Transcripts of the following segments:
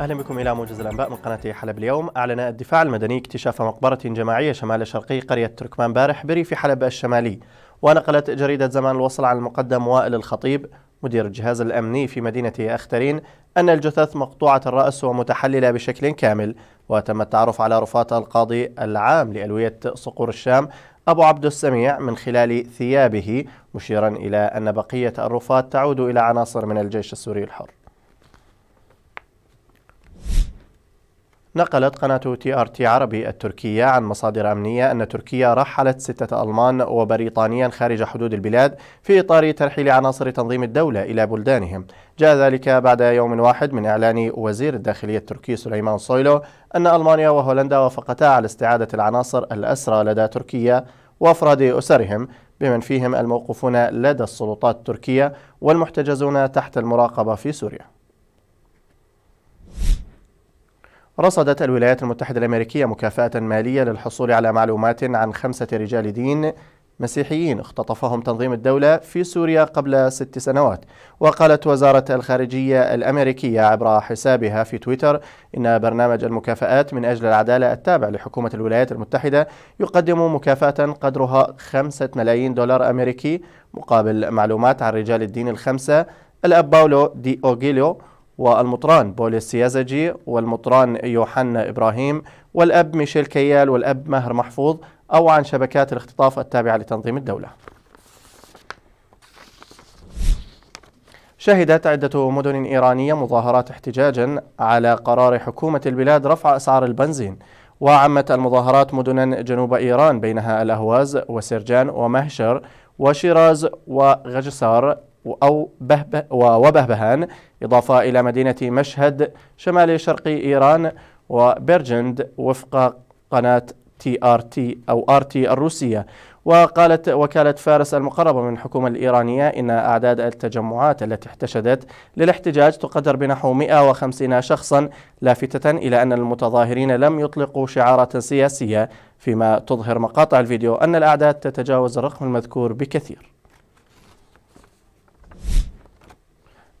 اهلا بكم الى موجز الانباء من قناه حلب اليوم، اعلن الدفاع المدني اكتشاف مقبره جماعيه شمال شرقي قريه تركمان بارح بريف حلب الشمالي، ونقلت جريده زمان الوصل عن المقدم وائل الخطيب مدير الجهاز الأمني في مدينة أخترين أن الجثث مقطوعة الرأس ومتحللة بشكل كامل وتم التعرف على رفات القاضي العام لألوية صقور الشام أبو عبد السميع من خلال ثيابه مشيرا إلى أن بقية الرفات تعود إلى عناصر من الجيش السوري الحر نقلت قناة تي ار تي عربي التركية عن مصادر أمنية أن تركيا رحلت ستة ألمان وبريطانيا خارج حدود البلاد في إطار ترحيل عناصر تنظيم الدولة إلى بلدانهم جاء ذلك بعد يوم واحد من إعلان وزير الداخلية التركي سليمان صويلو أن ألمانيا وهولندا وافقتا على استعادة العناصر الأسرى لدى تركيا وأفراد أسرهم بمن فيهم الموقوفون لدى السلطات التركية والمحتجزون تحت المراقبة في سوريا رصدت الولايات المتحدة الأمريكية مكافأة مالية للحصول على معلومات عن خمسة رجال دين مسيحيين اختطفهم تنظيم الدولة في سوريا قبل ست سنوات وقالت وزارة الخارجية الأمريكية عبر حسابها في تويتر إن برنامج المكافآت من أجل العدالة التابع لحكومة الولايات المتحدة يقدم مكافأة قدرها خمسة ملايين دولار أمريكي مقابل معلومات عن رجال الدين الخمسة الأب باولو دي أوغيليو والمطران بوليس يازجي والمطران يوحنا إبراهيم والأب ميشيل كيال والأب ماهر محفوظ أو عن شبكات الاختطاف التابعة لتنظيم الدولة شهدت عدة مدن إيرانية مظاهرات احتجاجا على قرار حكومة البلاد رفع أسعار البنزين وعمت المظاهرات مدنا جنوب إيران بينها الأهواز وسرجان ومهشر وشيراز وغجسار أو وبهبهان إضافة إلى مدينة مشهد شمال شرق إيران وبرجند وفق قناة تي آر تي أو آر تي الروسية وقالت وكالة فارس المقربة من الحكومة الإيرانية إن أعداد التجمعات التي احتشدت للاحتجاج تقدر بنحو 150 شخصا لافتة إلى أن المتظاهرين لم يطلقوا شعارات سياسية فيما تظهر مقاطع الفيديو أن الأعداد تتجاوز الرقم المذكور بكثير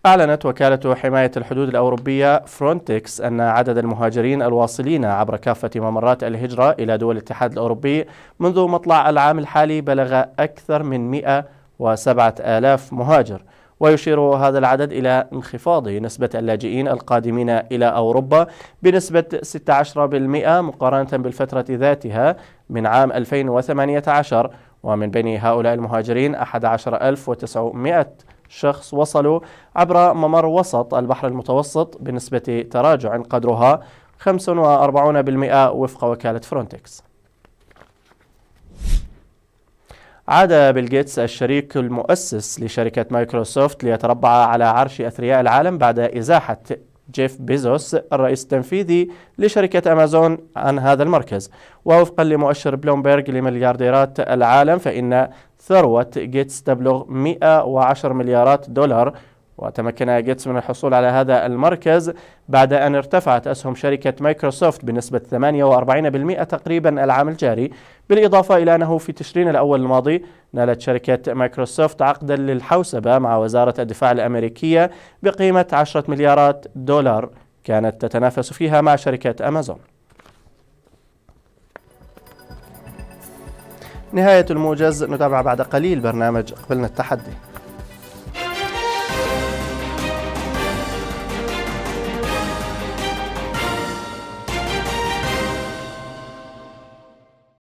أعلنت وكالة حماية الحدود الأوروبية فرونتكس أن عدد المهاجرين الواصلين عبر كافة ممرات الهجرة إلى دول الاتحاد الأوروبي منذ مطلع العام الحالي بلغ أكثر من 107 آلاف مهاجر ويشير هذا العدد إلى انخفاض نسبة اللاجئين القادمين إلى أوروبا بنسبة 16% مقارنة بالفترة ذاتها من عام 2018 ومن بين هؤلاء المهاجرين 11900 شخص وصلوا عبر ممر وسط البحر المتوسط بنسبة تراجع قدرها 45% وفق وكالة فرونتكس عاد بيل جيتس الشريك المؤسس لشركة مايكروسوفت ليتربع على عرش أثرياء العالم بعد إزاحة جيف بيزوس الرئيس التنفيذي لشركة أمازون عن هذا المركز ووفقا لمؤشر بلومبرج لمليارديرات العالم فإن ثروة جيتس تبلغ 110 مليارات دولار وتمكن جيتس من الحصول على هذا المركز بعد أن ارتفعت أسهم شركة مايكروسوفت بنسبة 48% تقريبا العام الجاري بالإضافة إلى أنه في تشرين الأول الماضي نالت شركة مايكروسوفت عقدا للحوسبة مع وزارة الدفاع الأمريكية بقيمة 10 مليارات دولار كانت تتنافس فيها مع شركة أمازون نهاية الموجز نتابع بعد قليل برنامج قبلنا التحدي